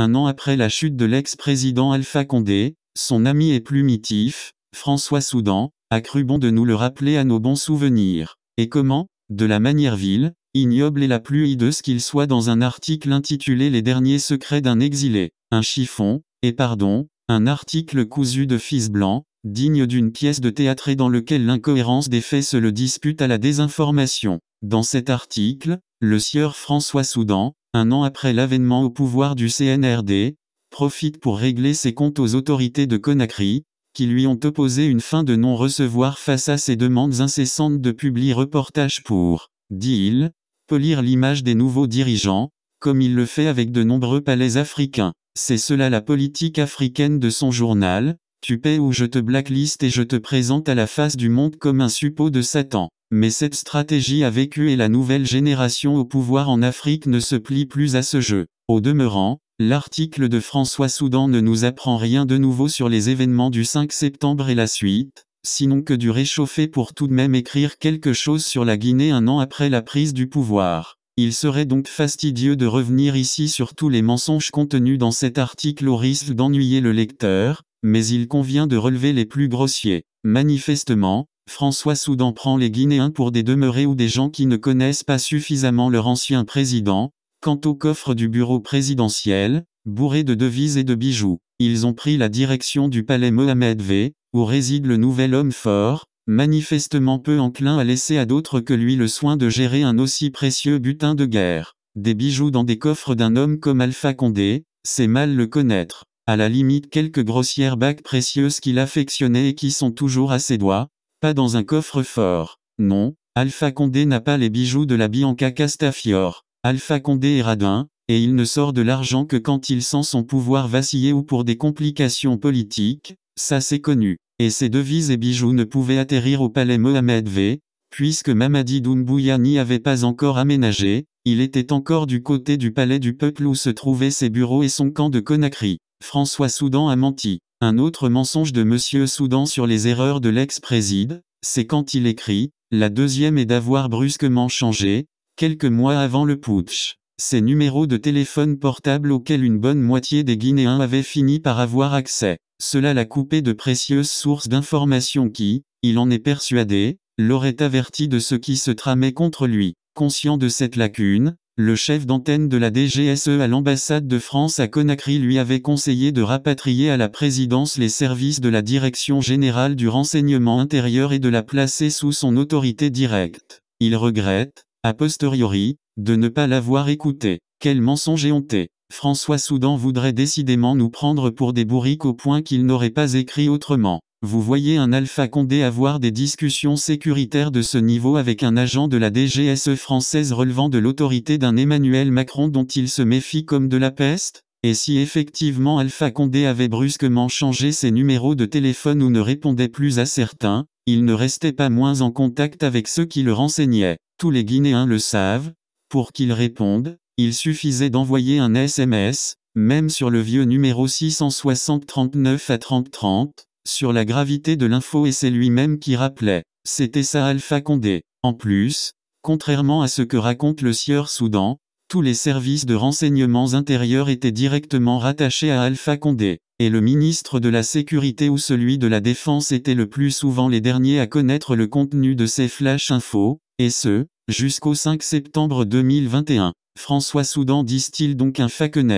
Un an après la chute de l'ex-président Alpha Condé, son ami et plumitif, François Soudan, a cru bon de nous le rappeler à nos bons souvenirs. Et comment De la manière vile, ignoble et la plus hideuse qu'il soit dans un article intitulé Les derniers secrets d'un exilé. Un chiffon, et pardon, un article cousu de fils blanc, digne d'une pièce de théâtre et dans lequel l'incohérence des faits se le dispute à la désinformation. Dans cet article, le sieur François Soudan, un an après l'avènement au pouvoir du CNRD, profite pour régler ses comptes aux autorités de Conakry, qui lui ont opposé une fin de non-recevoir face à ses demandes incessantes de publier reportages pour, dit-il, polir l'image des nouveaux dirigeants, comme il le fait avec de nombreux palais africains. C'est cela la politique africaine de son journal, tu paies ou je te blacklist et je te présente à la face du monde comme un suppôt de Satan. Mais cette stratégie a vécu et la nouvelle génération au pouvoir en Afrique ne se plie plus à ce jeu. Au demeurant, l'article de François Soudan ne nous apprend rien de nouveau sur les événements du 5 septembre et la suite, sinon que du réchauffé pour tout de même écrire quelque chose sur la Guinée un an après la prise du pouvoir. Il serait donc fastidieux de revenir ici sur tous les mensonges contenus dans cet article au risque d'ennuyer le lecteur, mais il convient de relever les plus grossiers. Manifestement, François Soudan prend les Guinéens pour des demeurés ou des gens qui ne connaissent pas suffisamment leur ancien président. Quant au coffre du bureau présidentiel, bourré de devises et de bijoux, ils ont pris la direction du palais Mohamed V, où réside le nouvel homme fort, manifestement peu enclin à laisser à d'autres que lui le soin de gérer un aussi précieux butin de guerre. Des bijoux dans des coffres d'un homme comme Alpha Condé, c'est mal le connaître. À la limite quelques grossières bagues précieuses qu'il affectionnait et qui sont toujours à ses doigts, pas dans un coffre-fort. Non, Alpha Condé n'a pas les bijoux de la Bianca Castafiore. Alpha Condé est radin, et il ne sort de l'argent que quand il sent son pouvoir vaciller ou pour des complications politiques, ça c'est connu. Et ses devises et bijoux ne pouvaient atterrir au palais Mohamed V, puisque Mamadi Doumbouya n'y avait pas encore aménagé, il était encore du côté du palais du peuple où se trouvaient ses bureaux et son camp de Conakry. François Soudan a menti. Un autre mensonge de M. Soudan sur les erreurs de l'ex-préside, c'est quand il écrit « La deuxième est d'avoir brusquement changé, quelques mois avant le putsch, ses numéros de téléphone portable auxquels une bonne moitié des Guinéens avaient fini par avoir accès. Cela l'a coupé de précieuses sources d'informations qui, il en est persuadé, l'auraient averti de ce qui se tramait contre lui. Conscient de cette lacune, le chef d'antenne de la DGSE à l'ambassade de France à Conakry lui avait conseillé de rapatrier à la présidence les services de la Direction générale du renseignement intérieur et de la placer sous son autorité directe. Il regrette, a posteriori, de ne pas l'avoir écouté. Quel mensonge et François Soudan voudrait décidément nous prendre pour des bourriques au point qu'il n'aurait pas écrit autrement. Vous voyez un Alpha Condé avoir des discussions sécuritaires de ce niveau avec un agent de la DGSE française relevant de l'autorité d'un Emmanuel Macron dont il se méfie comme de la peste Et si effectivement Alpha Condé avait brusquement changé ses numéros de téléphone ou ne répondait plus à certains, il ne restait pas moins en contact avec ceux qui le renseignaient. Tous les Guinéens le savent, pour qu'il réponde, il suffisait d'envoyer un SMS, même sur le vieux numéro 660 39 à 3030 sur la gravité de l'info et c'est lui-même qui rappelait. C'était ça Alpha Condé. En plus, contrairement à ce que raconte le sieur Soudan, tous les services de renseignements intérieurs étaient directement rattachés à Alpha Condé, et le ministre de la Sécurité ou celui de la Défense étaient le plus souvent les derniers à connaître le contenu de ces flash infos, et ce, jusqu'au 5 septembre 2021. François Soudan distille donc un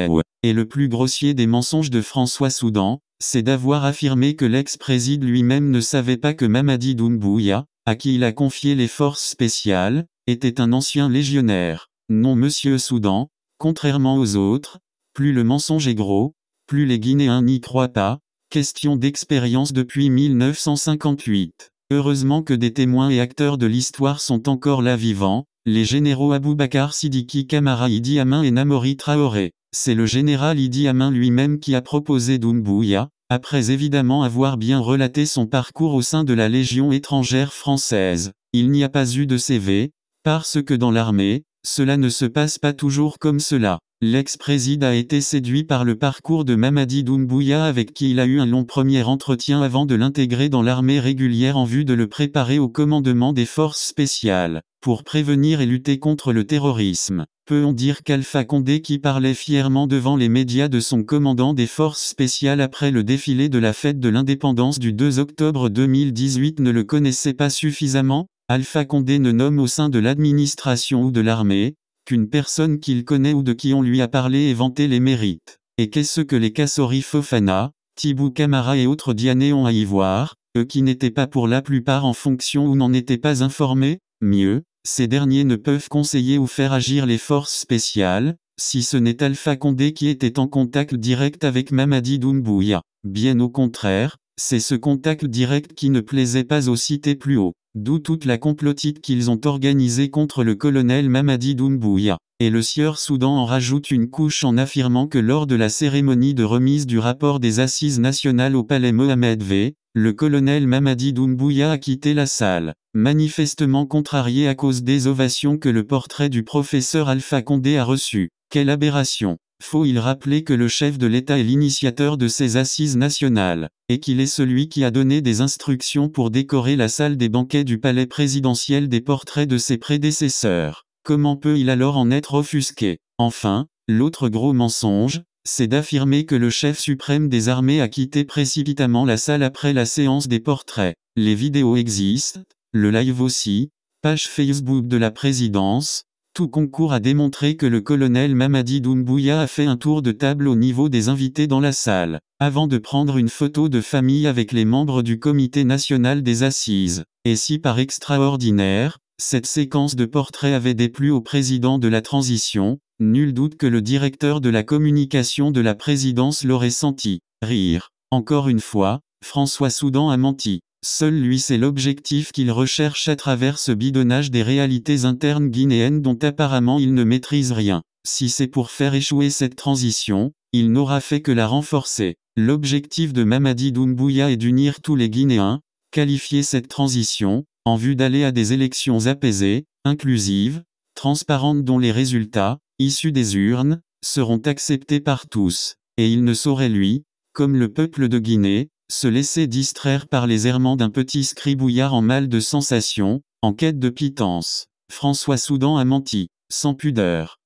ou. Et le plus grossier des mensonges de François Soudan, c'est d'avoir affirmé que l'ex-préside lui-même ne savait pas que Mamadi Doumbouya, à qui il a confié les forces spéciales, était un ancien légionnaire. Non monsieur Soudan, contrairement aux autres, plus le mensonge est gros, plus les Guinéens n'y croient pas, question d'expérience depuis 1958. Heureusement que des témoins et acteurs de l'histoire sont encore là vivants, les généraux Aboubakar Sidiki Kamara Idi Amin et Namori Traoré. C'est le général Idi Amin lui-même qui a proposé Doumbouya, après évidemment avoir bien relaté son parcours au sein de la Légion étrangère française. Il n'y a pas eu de CV, parce que dans l'armée, cela ne se passe pas toujours comme cela. L'ex-préside a été séduit par le parcours de Mamadi Doumbouya avec qui il a eu un long premier entretien avant de l'intégrer dans l'armée régulière en vue de le préparer au commandement des forces spéciales, pour prévenir et lutter contre le terrorisme. Peut-on dire qu'Alpha Condé qui parlait fièrement devant les médias de son commandant des forces spéciales après le défilé de la fête de l'indépendance du 2 octobre 2018 ne le connaissait pas suffisamment Alpha Condé ne nomme au sein de l'administration ou de l'armée qu'une personne qu'il connaît ou de qui on lui a parlé et vanté les mérites. Et qu'est-ce que les Kassori Fofana, Thibaut Camara et autres Diané ont à y voir, eux qui n'étaient pas pour la plupart en fonction ou n'en étaient pas informés Mieux, ces derniers ne peuvent conseiller ou faire agir les forces spéciales, si ce n'est Alpha Condé qui était en contact direct avec Mamadi Doumbouya. Bien au contraire, c'est ce contact direct qui ne plaisait pas aux cités plus haut, d'où toute la complotite qu'ils ont organisée contre le colonel Mamadi Doumbouya. Et le sieur Soudan en rajoute une couche en affirmant que lors de la cérémonie de remise du rapport des assises nationales au palais Mohamed V, le colonel Mamadi Doumbouya a quitté la salle manifestement contrarié à cause des ovations que le portrait du professeur Alpha Condé a reçu. Quelle aberration faut il rappeler que le chef de l'État est l'initiateur de ces assises nationales, et qu'il est celui qui a donné des instructions pour décorer la salle des banquets du palais présidentiel des portraits de ses prédécesseurs. Comment peut-il alors en être offusqué Enfin, l'autre gros mensonge, c'est d'affirmer que le chef suprême des armées a quitté précipitamment la salle après la séance des portraits. Les vidéos existent, le live aussi, page Facebook de la présidence, tout concours à démontrer que le colonel Mamadi Doumbouya a fait un tour de table au niveau des invités dans la salle, avant de prendre une photo de famille avec les membres du Comité national des assises. Et si par extraordinaire, cette séquence de portraits avait déplu au président de la transition, nul doute que le directeur de la communication de la présidence l'aurait senti. Rire. Encore une fois, François Soudan a menti. Seul lui c'est l'objectif qu'il recherche à travers ce bidonnage des réalités internes guinéennes dont apparemment il ne maîtrise rien. Si c'est pour faire échouer cette transition, il n'aura fait que la renforcer. L'objectif de Mamadi Doumbouya est d'unir tous les Guinéens, qualifier cette transition, en vue d'aller à des élections apaisées, inclusives, transparentes dont les résultats, issus des urnes, seront acceptés par tous, et il ne saurait lui, comme le peuple de Guinée, se laisser distraire par les errements d'un petit scribouillard en mal de sensation, en quête de pitance. François Soudan a menti, sans pudeur.